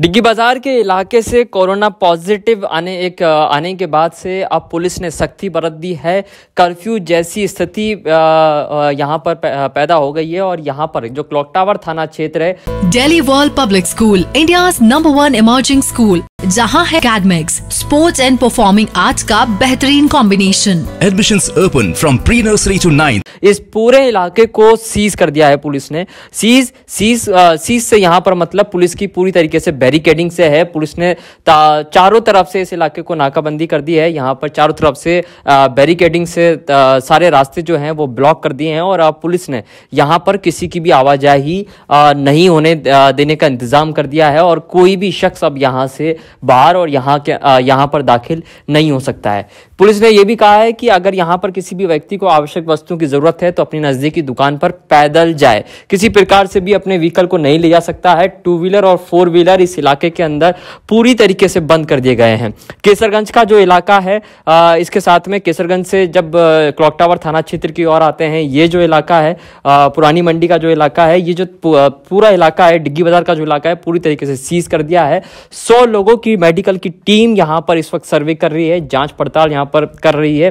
डिग्गी बाजार के इलाके से कोरोना पॉजिटिव आने एक आने के बाद से अब पुलिस ने सख्ती बरत दी है कर्फ्यू जैसी स्थिति यहाँ पर पैदा हो गई है और यहाँ पर जो क्लॉक टावर थाना क्षेत्र है Delhi world public school India number one emerging school जहाँ है academics sports and performing arts का बेहतरीन combination admission open from pre nursery to ninth इस पूरे इलाके को सीज कर दिया है पुलिस ने सीज सीज सीज से यहां पर मतलब पुलिस की पूरी तरीके से बैरिकेडिंग से है पुलिस ने चारों तरफ से इस इलाके को नाकाबंदी कर दी है यहाँ पर चारों तरफ से बैरिकेडिंग से सारे रास्ते जो हैं वो ब्लॉक कर दिए हैं और पुलिस ने यहाँ पर किसी की भी आवाजाही नहीं होने देने का इंतज़ाम कर दिया है और कोई भी शख्स अब यहाँ से बाहर और यहाँ के यहाँ पर दाखिल नहीं हो सकता है पुलिस ने यह भी कहा है कि अगर यहां पर किसी भी व्यक्ति को आवश्यक वस्तुओं की ज़रूरत ज़रूरत है तो अपनी नज़दीकी दुकान पर पैदल जाए किसी प्रकार से भी अपने व्हीकल को नहीं ले जा सकता है टू व्हीलर और फोर व्हीलर इस इलाके के अंदर पूरी तरीके से बंद कर दिए गए हैं केसरगंज का जो इलाका है इसके साथ में केसरगंज से जब क्लॉक टावर थाना क्षेत्र की ओर आते हैं ये जो इलाका है पुरानी मंडी का जो इलाका है ये जो पूरा इलाका है डिग्गी बाजार का जो इलाका है पूरी तरीके से सीज कर दिया है सौ लोगों की मेडिकल की टीम यहाँ पर इस वक्त सर्वे कर रही है जांच पड़ताल यहाँ पर कर रही है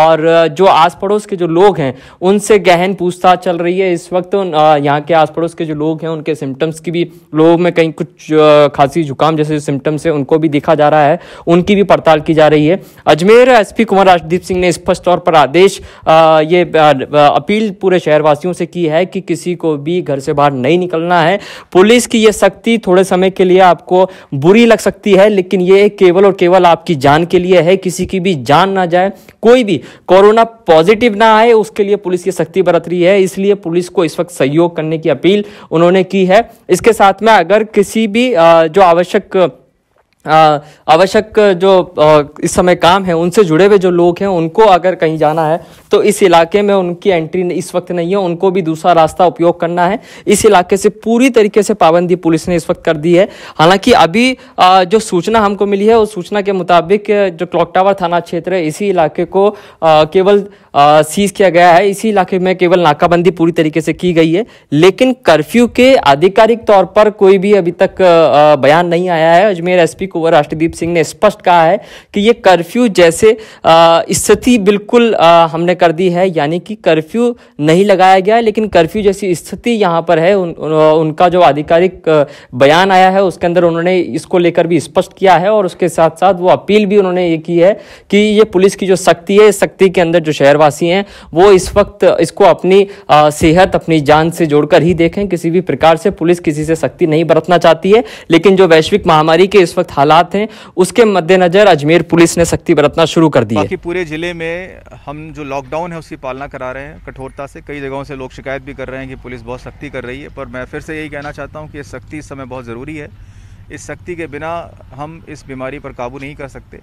और जो आस पड़ोस के जो लोग हैं उनसे गहन पूछताछ चल रही है इस वक्त यहाँ के आस पड़ोस के जो लोग हैं उनके सिम्टम्स की भी लोगों में कहीं कुछ खांसी जुकाम जैसे सिम्टम्स है उनको भी देखा जा रहा है उनकी भी पड़ताल की जा रही है अजमेर एसपी कुमार राजदीप सिंह ने स्पष्ट तौर पर आदेश ये अपील पूरे शहरवासियों से की है कि किसी को भी घर से बाहर नहीं निकलना है पुलिस की यह सख्ती थोड़े समय के लिए आपको बुरी लग सकती है लेकिन ये केवल और केवल आपकी जान के लिए है किसी की भी जान ना जाए कोई भी कोरोना पॉजिटिव ना आए उसके लिए पुलिस की सख्ती बरत रही है इसलिए पुलिस को इस वक्त सहयोग करने की अपील उन्होंने की है इसके साथ में अगर किसी भी जो आवश्यक आवश्यक जो इस समय काम है उनसे जुड़े हुए जो लोग हैं उनको अगर कहीं जाना है तो इस इलाके में उनकी एंट्री इस वक्त नहीं है उनको भी दूसरा रास्ता उपयोग करना है इस इलाके से पूरी तरीके से पाबंदी पुलिस ने इस वक्त कर दी है हालांकि अभी जो सूचना हमको मिली है उस सूचना के मुताबिक जो क्लॉक टावर थाना क्षेत्र है इसी इलाके को केवल सीज किया गया है इसी इलाके में केवल नाकाबंदी पूरी तरीके से की गई है लेकिन कर्फ्यू के आधिकारिक तौर पर कोई भी अभी तक बयान नहीं आया है अजमेर एस कुंवर राष्ट्रदीप सिंह ने स्पष्ट कहा है कि ये कर्फ्यू जैसे स्थिति बिल्कुल आ, हमने कर दी है यानी कि कर्फ्यू नहीं लगाया गया लेकिन कर्फ्यू जैसी स्थिति यहाँ पर है उन, उन, उनका जो आधिकारिक बयान आया है उसके अंदर उन्होंने इसको लेकर भी स्पष्ट किया है और उसके साथ साथ वो अपील भी उन्होंने ये की है कि ये पुलिस की जो शक्ति है शक्ति के अंदर जो शहरवासी हैं वो इस वक्त इसको अपनी सेहत अपनी जान से जोड़कर ही देखें किसी भी प्रकार से पुलिस किसी से शक्ति नहीं बरतना चाहती है लेकिन जो वैश्विक महामारी के इस वक्त हालात हैं उसके मद्देनज़र अजमेर पुलिस ने सख्ती बरतना शुरू कर दी है पूरे ज़िले में हम जो लॉकडाउन है उसकी पालना करा रहे हैं कठोरता से कई जगहों से लोग शिकायत भी कर रहे हैं कि पुलिस बहुत सख्ती कर रही है पर मैं फिर से यही कहना चाहता हूँ कि ये सख्ती इस समय बहुत ज़रूरी है इस सख्ती के बिना हम इस बीमारी पर काबू नहीं कर सकते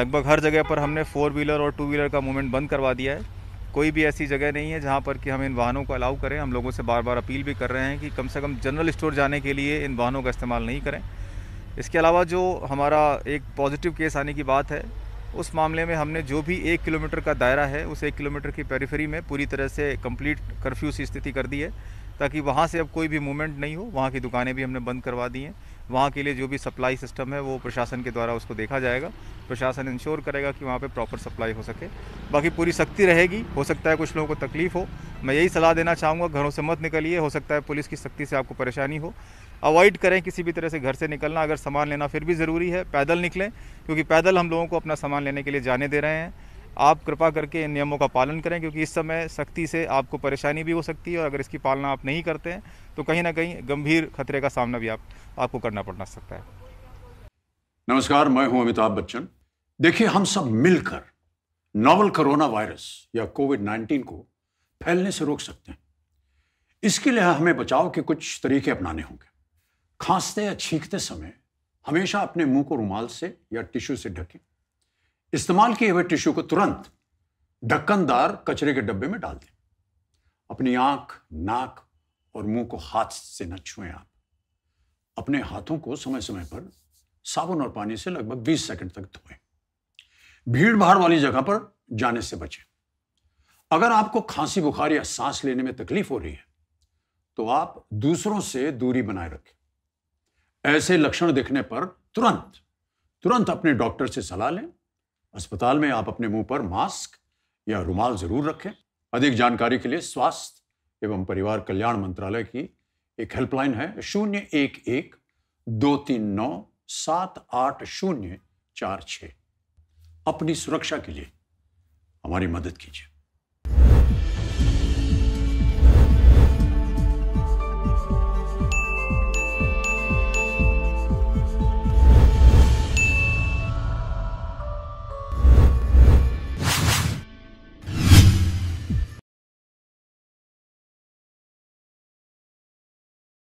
लगभग हर जगह पर हमने फ़ोर व्हीलर और टू व्हीलर का मूवमेंट बंद करवा दिया है कोई भी ऐसी जगह नहीं है जहाँ पर कि हम इन वाहनों को अलाउ करें हम लोगों से बार बार अपील भी कर रहे हैं कि कम से कम जनरल स्टोर जाने के लिए इन वाहनों का इस्तेमाल नहीं करें इसके अलावा जो हमारा एक पॉजिटिव केस आने की बात है उस मामले में हमने जो भी एक किलोमीटर का दायरा है उस एक किलोमीटर की पेरीफेरी में पूरी तरह से कंप्लीट कर्फ्यू सी स्थिति कर दी है ताकि वहाँ से अब कोई भी मूवमेंट नहीं हो वहाँ की दुकानें भी हमने बंद करवा दी हैं वहाँ के लिए जो भी सप्लाई सिस्टम है वो प्रशासन के द्वारा उसको देखा जाएगा प्रशासन इंश्योर करेगा कि वहाँ पे प्रॉपर सप्लाई हो सके बाकी पूरी सख्ती रहेगी हो सकता है कुछ लोगों को तकलीफ़ हो मैं यही सलाह देना चाहूँगा घरों से मत निकलिए हो सकता है पुलिस की सख्ती से आपको परेशानी हो अवॉइड करें किसी भी तरह से घर से निकलना अगर सामान लेना फिर भी ज़रूरी है पैदल निकलें क्योंकि पैदल हम लोगों को अपना सामान लेने के लिए जाने दे रहे हैं आप कृपा करके इन नियमों का पालन करें क्योंकि इस समय सख्ती से आपको परेशानी भी हो सकती है और अगर इसकी पालना आप नहीं करते हैं तो कहीं ना कहीं गंभीर खतरे का सामना भी आप आपको करना पड़ सकता है नमस्कार मैं हूं अमिताभ बच्चन देखिए हम सब मिलकर नोवल कोरोना वायरस या कोविड 19 को फैलने से रोक सकते हैं इसके लिए हमें बचाव के कुछ तरीके अपनाने होंगे खांसते या छींकते समय हमेशा अपने मुंह को रुमाल से या टिश्यू से ढकें इस्तेमाल किए हुए टिश्यू को तुरंत ढक्कनदार कचरे के डब्बे में डाल दें अपनी आंख नाक और मुंह को हाथ से न छुएं आप अपने हाथों को समय समय पर साबुन और पानी से लगभग 20 सेकंड तक धोएं भीड़ भाड़ वाली जगह पर जाने से बचें अगर आपको खांसी बुखार या सांस लेने में तकलीफ हो रही है तो आप दूसरों से दूरी बनाए रखें ऐसे लक्षण दिखने पर तुरंत तुरंत अपने डॉक्टर से सलाह लें अस्पताल में आप अपने मुंह पर मास्क या रुमाल जरूर रखें अधिक जानकारी के लिए स्वास्थ्य एवं परिवार कल्याण मंत्रालय की एक हेल्पलाइन है शून्य एक एक दो तीन नौ सात आठ शून्य चार छ अपनी सुरक्षा के लिए हमारी मदद कीजिए